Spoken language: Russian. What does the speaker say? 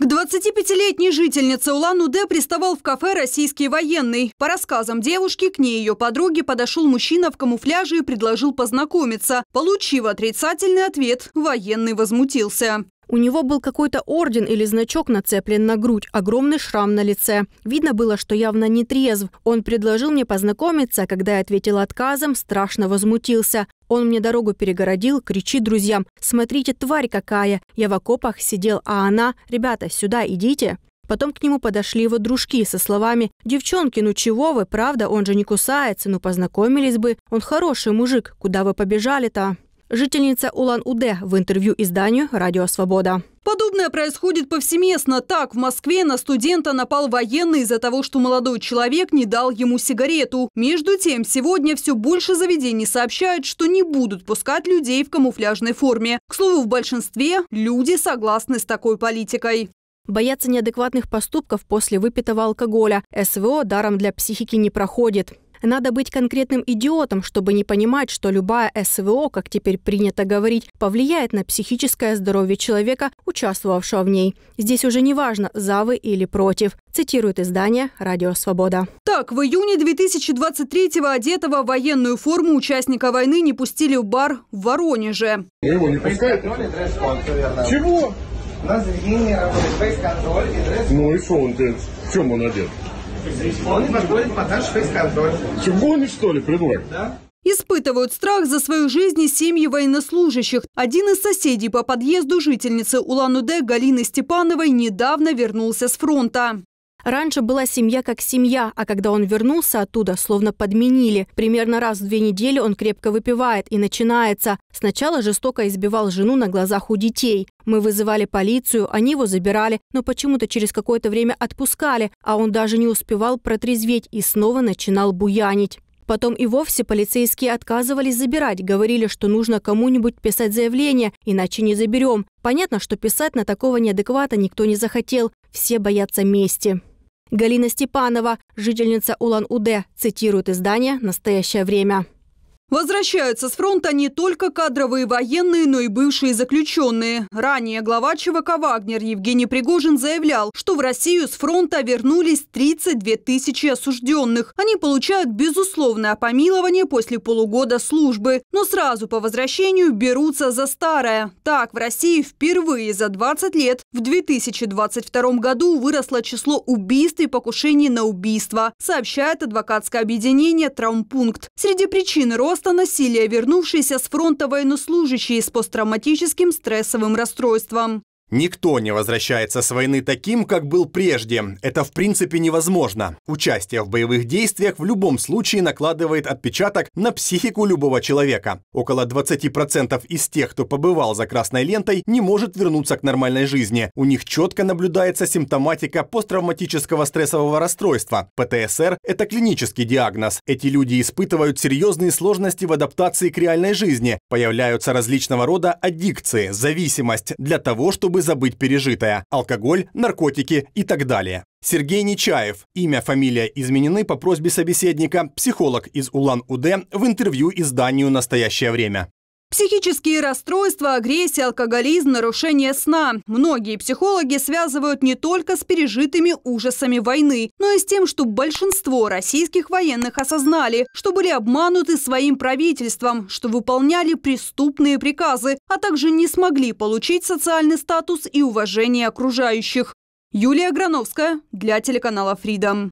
К 25-летней жительнице Улан-Удэ приставал в кафе российский военный. По рассказам девушки, к ней и ее подруге подошел мужчина в камуфляже и предложил познакомиться. Получив отрицательный ответ, военный возмутился. У него был какой-то орден или значок нацеплен на грудь, огромный шрам на лице. Видно было, что явно не трезв. Он предложил мне познакомиться, а когда я ответила отказом, страшно возмутился. Он мне дорогу перегородил, кричит друзьям, «Смотрите, тварь какая! Я в окопах сидел, а она... Ребята, сюда идите!» Потом к нему подошли его дружки со словами «Девчонки, ну чего вы, правда, он же не кусается, ну познакомились бы, он хороший мужик, куда вы побежали-то?» Жительница Улан-Удэ в интервью изданию «Радио Свобода». Подобное происходит повсеместно. Так, в Москве на студента напал военный из-за того, что молодой человек не дал ему сигарету. Между тем, сегодня все больше заведений сообщают, что не будут пускать людей в камуфляжной форме. К слову, в большинстве люди согласны с такой политикой. Бояться неадекватных поступков после выпитого алкоголя. СВО даром для психики не проходит. Надо быть конкретным идиотом, чтобы не понимать, что любая СВО, как теперь принято говорить, повлияет на психическое здоровье человека, участвовавшего в ней. Здесь уже не важно, за вы или против, цитирует издание «Радио Свобода». Так, в июне 2023-го одетого в военную форму участника войны не пустили в бар в Воронеже. Его не пускают? Чего? У нас в не работает контроль и дресс. Ну и что он, в чем он одет? Он проходит под наш фейс-контроль. Чугуны, что ли, придумали? Да. Испытывают страх за свою жизнь и семьи военнослужащих. Один из соседей по подъезду жительницы Улан-Удэ Галины Степановой недавно вернулся с фронта. Раньше была семья как семья, а когда он вернулся оттуда, словно подменили. Примерно раз в две недели он крепко выпивает и начинается. Сначала жестоко избивал жену на глазах у детей. Мы вызывали полицию, они его забирали, но почему-то через какое-то время отпускали, а он даже не успевал протрезветь и снова начинал буянить. Потом и вовсе полицейские отказывались забирать, говорили, что нужно кому-нибудь писать заявление, иначе не заберем. Понятно, что писать на такого неадеквата никто не захотел, все боятся мести. Галина Степанова, жительница Улан-Удэ, цитирует издание «Настоящее время». Возвращаются с фронта не только кадровые военные, но и бывшие заключенные. Ранее глава ЧВК «Вагнер» Евгений Пригожин заявлял, что в Россию с фронта вернулись 32 тысячи осужденных. Они получают безусловное помилование после полугода службы, но сразу по возвращению берутся за старое. Так, в России впервые за 20 лет в 2022 году выросло число убийств и покушений на убийство, сообщает адвокатское объединение «Травмпункт». Среди причин роста место насилия вернувшиеся с фронта военнослужащие с посттравматическим стрессовым расстройством. Никто не возвращается с войны таким, как был прежде. Это в принципе невозможно. Участие в боевых действиях в любом случае накладывает отпечаток на психику любого человека. Около 20% из тех, кто побывал за красной лентой, не может вернуться к нормальной жизни. У них четко наблюдается симптоматика посттравматического стрессового расстройства. ПТСР – это клинический диагноз. Эти люди испытывают серьезные сложности в адаптации к реальной жизни. Появляются различного рода аддикции, зависимость для того, чтобы чтобы забыть пережитое – алкоголь, наркотики и так далее. Сергей Нечаев. Имя, фамилия изменены по просьбе собеседника, психолог из Улан-Удэ в интервью изданию «Настоящее время». Психические расстройства, агрессия, алкоголизм, нарушение сна. Многие психологи связывают не только с пережитыми ужасами войны, но и с тем, что большинство российских военных осознали, что были обмануты своим правительством, что выполняли преступные приказы, а также не смогли получить социальный статус и уважение окружающих. Юлия Грановская для телеканала Freedom.